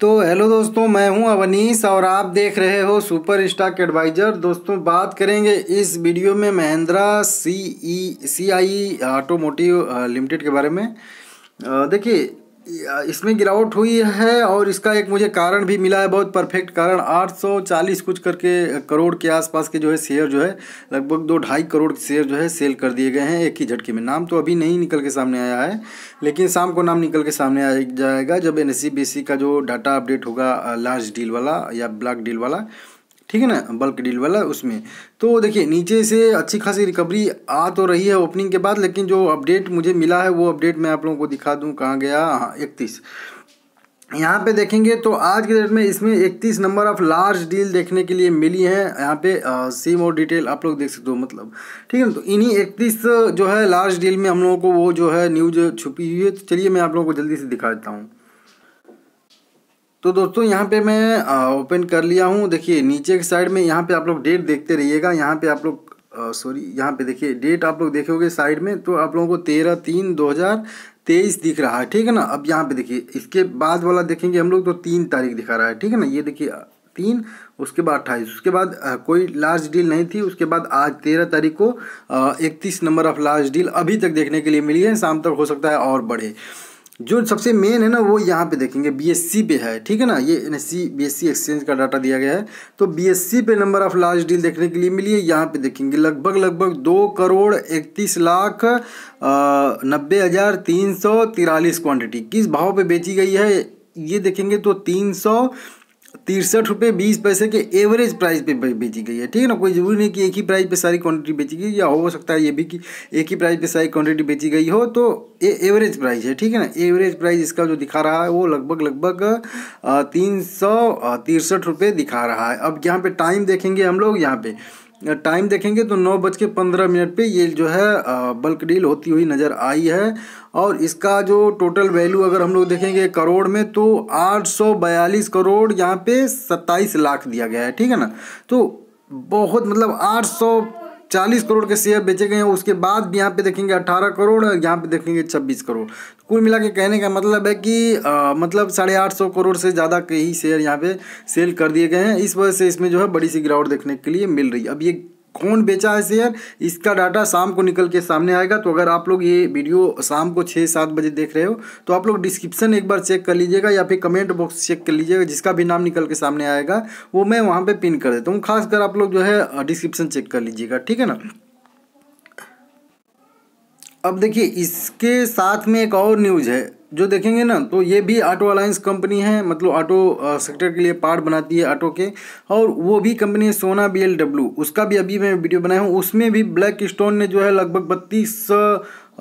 तो हेलो दोस्तों मैं हूं अवनीश और आप देख रहे हो सुपर स्टॉक एडवाइजर दोस्तों बात करेंगे इस वीडियो में Mahindra C E C I automotive limited के बारे में देखिए इसमें गिरावट हुई है और इसका एक मुझे कारण भी मिला है बहुत परफेक्ट कारण 840 कुछ करके करोड़ के आसपास के जो है शेयर जो है लगभग दो ढाई करोड़ शेयर जो है सेल कर दिए गए हैं एक ही झटके में नाम तो अभी नहीं निकल के सामने आया है लेकिन शाम को नाम निकल के सामने आ जाएगा जब एन का जो डाटा अपडेट होगा लार्ज डील वाला या ब्लैक डील वाला ठीक है ना बल्क डील वाला उसमें तो देखिए नीचे से अच्छी खासी रिकवरी आ तो रही है ओपनिंग के बाद लेकिन जो अपडेट मुझे मिला है वो अपडेट मैं आप लोगों को दिखा दूँ कहाँ गया हाँ इकतीस यहाँ पे देखेंगे तो आज के डेट में इसमें 31 नंबर ऑफ लार्ज डील देखने के लिए मिली है यहाँ पे सेम और डिटेल आप लोग देख सकते हो मतलब ठीक है ना तो इन्हीं 31 जो है लार्ज डील में हम लोगों को वो जो है न्यूज छुपी हुई है तो चलिए मैं आप लोगों को जल्दी से दिखा देता हूँ तो दोस्तों यहाँ पे मैं ओपन कर लिया हूँ देखिए नीचे के साइड में यहाँ पे आप लोग डेट देखते रहिएगा यहाँ पे आप लोग सॉरी यहाँ पे देखिए डेट आप लोग देखोगे साइड में तो आप लोगों को तेरह तीन दो हज़ार तेईस दिख रहा है ठीक है ना अब यहाँ पे देखिए इसके बाद वाला देखेंगे हम लोग तो तीन तारीख दिखा रहा है ठीक है ना ये देखिए तीन उसके बाद अट्ठाईस उसके बाद कोई लास्ट डील नहीं थी उसके बाद आज तेरह तारीख को इकतीस नंबर ऑफ लास्ट डील अभी तक देखने के लिए मिली है शाम तक हो सकता है और बढ़े जो सबसे मेन है ना वो यहाँ पे देखेंगे बीएससी पे है ठीक है ना ये एन एस सी एक्सचेंज का डाटा दिया गया है तो बीएससी पे नंबर ऑफ लार्ज डील देखने के लिए मिली है यहाँ पे देखेंगे लगभग लगभग दो करोड़ इकतीस लाख नब्बे हज़ार तीन सौ तिरालीस क्वान्टिटी किस भाव पे बेची गई है ये देखेंगे तो तीन सौ तिरसठ रुपये बीस पैसे के एवरेज प्राइस पे बेची गई है ठीक है ना कोई ज़रूरी नहीं कि एक ही प्राइस पे सारी क्वांटिटी बेची गई या हो सकता है ये भी कि एक ही प्राइस पे सारी क्वांटिटी बेची गई हो तो ये एवरेज प्राइस है ठीक है ना एवरेज प्राइस इसका जो दिखा रहा है वो लगभग लगभग तीन सौ तिरसठ रुपये दिखा रहा है अब यहाँ पर टाइम देखेंगे हम लोग यहाँ पर टाइम देखेंगे तो नौ बज के पंद्रह मिनट पर ये जो है बल्क डील होती हुई नज़र आई है और इसका जो टोटल वैल्यू अगर हम लोग देखेंगे करोड़ में तो आठ सौ बयालीस करोड़ यहाँ पे सत्ताईस लाख दिया गया है ठीक है ना तो बहुत मतलब आठ सौ चालीस करोड़ के शेयर बेचे गए हैं उसके बाद भी यहाँ पे देखेंगे अट्ठारह करोड़ और यहाँ पे देखेंगे छब्बीस करोड़ कुल मिला के कहने का मतलब है कि आ, मतलब साढ़े आठ सौ करोड़ से ज़्यादा के ही शेयर यहाँ पे सेल कर दिए गए हैं इस वजह से इसमें जो है बड़ी सी गिरावट देखने के लिए मिल रही है अब ये कौन बेचा है शेयर इसका डाटा शाम को निकल के सामने आएगा तो अगर आप लोग ये वीडियो शाम को छः सात बजे देख रहे हो तो आप लोग डिस्क्रिप्शन एक बार चेक कर लीजिएगा या फिर कमेंट बॉक्स चेक कर लीजिएगा जिसका भी नाम निकल के सामने आएगा वो मैं वहाँ पे पिन कर देता हूँ खासकर आप लोग जो है डिस्क्रिप्शन चेक कर लीजिएगा ठीक है ना अब देखिए इसके साथ में एक और न्यूज़ है जो देखेंगे ना तो ये भी ऑटो अलायंस कंपनी है मतलब ऑटो सेक्टर के लिए पार्ट बनाती है ऑटो के और वो भी कंपनी है सोना बी उसका भी अभी मैं वीडियो बनाया हूँ उसमें भी ब्लैक स्टोन ने जो है लगभग बत्तीस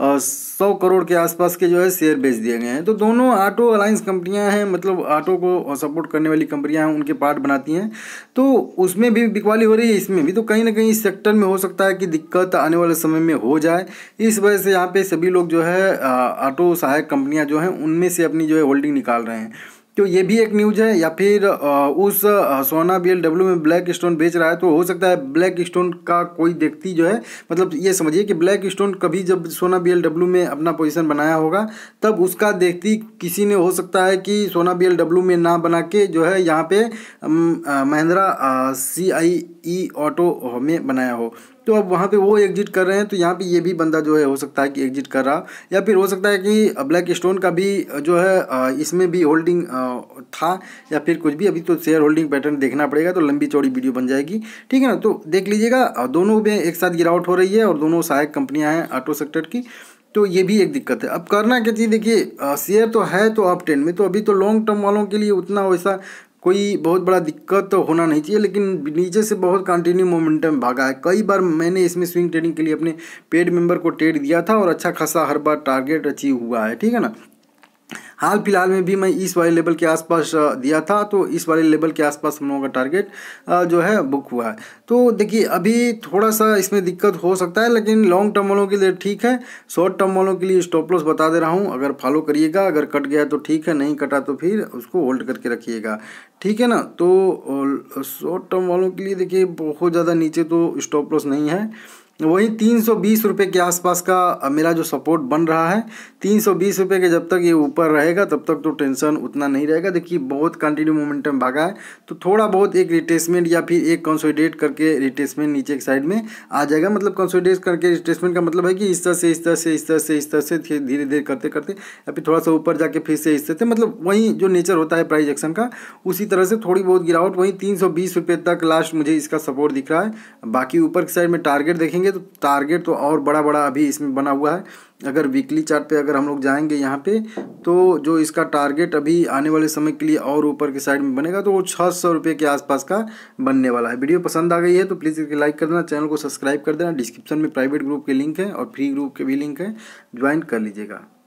सौ करोड़ के आसपास के जो है शेयर बेच दिए गए हैं तो दोनों ऑटो अलायंस कंपनियां हैं मतलब ऑटो को सपोर्ट करने वाली कंपनियां हैं उनके पार्ट बनाती हैं तो उसमें भी बिकवाली हो रही है इसमें भी तो कहीं ना कहीं इस सेक्टर में हो सकता है कि दिक्कत आने वाले समय में हो जाए इस वजह से यहाँ पर सभी लोग जो है ऑटो सहायक कंपनियाँ जो हैं उनमें से अपनी जो है होल्डिंग निकाल रहे हैं तो ये भी एक न्यूज है या फिर उस सोना बी डब्ल्यू में ब्लैक स्टोन बेच रहा है तो हो सकता है ब्लैक स्टोन का कोई व्यक्ति जो है मतलब ये समझिए कि ब्लैक स्टोन कभी जब सोना बी डब्ल्यू में अपना पोजीशन बनाया होगा तब उसका देखती किसी ने हो सकता है कि सोना बी डब्ल्यू में ना बना के जो है यहाँ पे महिंद्रा सी आई ई ऑटो में बनाया हो तो अब वहाँ पे वो एग्जिट कर रहे हैं तो यहाँ पे ये भी बंदा जो है हो सकता है कि एग्जिट कर रहा या फिर हो सकता है कि ब्लैक स्टोन का भी जो है इसमें भी होल्डिंग था या फिर कुछ भी अभी तो शेयर होल्डिंग पैटर्न देखना पड़ेगा तो लंबी चौड़ी वीडियो बन जाएगी ठीक है ना तो देख लीजिएगा दोनों में एक साथ गिरावट हो रही है और दोनों सहायक कंपनियाँ हैं ऑटो सेक्टर की तो ये भी एक दिक्कत है अब करना क्या चाहिए देखिए शेयर तो है तो आप टेन में तो अभी तो लॉन्ग टर्म वालों के लिए उतना वैसा कोई बहुत बड़ा दिक्कत तो होना नहीं चाहिए लेकिन नीचे से बहुत कंटिन्यू मोमेंटम भागा है कई बार मैंने इसमें स्विंग ट्रेडिंग के लिए अपने पेड मेंबर को ट्रेड दिया था और अच्छा खासा हर बार टारगेट अचीव हुआ है ठीक है ना हाल फिलहाल में भी मैं इस वाले लेवल के आसपास दिया था तो इस वाले लेवल के आसपास हम लोगों का टारगेट जो है बुक हुआ है तो देखिए अभी थोड़ा सा इसमें दिक्कत हो सकता है लेकिन लॉन्ग टर्म वालों के लिए ठीक है शॉर्ट टर्म वालों के लिए स्टॉप लॉस बता दे रहा हूँ अगर फॉलो करिएगा अगर कट गया तो ठीक है नहीं कटा तो फिर उसको होल्ड करके रखिएगा ठीक है ना तो शॉर्ट टर्म वालों के लिए देखिए बहुत ज़्यादा नीचे तो स्टॉप लॉस नहीं है वहीं तीन सौ बीस रुपये के आसपास का मेरा जो सपोर्ट बन रहा है तीन सौ बीस रुपये के जब तक ये ऊपर रहेगा तब तक तो टेंशन उतना नहीं रहेगा देखिए बहुत कंटिन्यू मोमेंटम भागा है तो थोड़ा बहुत एक रिटेसमेंट या फिर एक कंसोलिडेट करके रिटेसमेंट नीचे के साइड में आ जाएगा मतलब कंसोलिडेट करके रिटेसमेंट का मतलब है कि इस तरह से इस तरह से इस तरह से इस तरह से धीरे धीरे करते करते या फिर थोड़ा सा ऊपर जाके फिर से इस तरह से मतलब वहीं जो नेचर होता है प्राइज एक्शन का उसी तरह से थोड़ी बहुत गिरावट वहीं तीन सौ बीस रुपये तक लास्ट मुझे इसका सपोर्ट दिख रहा है बाकी ऊपर की साइड में टारगेट देखेंगे देखेंगे तो टारगेट तो और बड़ा बड़ा अभी इसमें बना हुआ है अगर वीकली चार्ट पे अगर हम लोग जाएंगे यहाँ पे तो जो इसका टारगेट अभी आने वाले समय के लिए और ऊपर के साइड में बनेगा तो वो छः सौ रुपये के आसपास का बनने वाला है वीडियो पसंद आ गई है तो प्लीज़ इसके लाइक कर देना चैनल को सब्सक्राइब कर देना डिस्क्रिप्शन में प्राइवेट ग्रुप के लिंक है और फ्री ग्रुप के भी लिंक है ज्वाइन कर लीजिएगा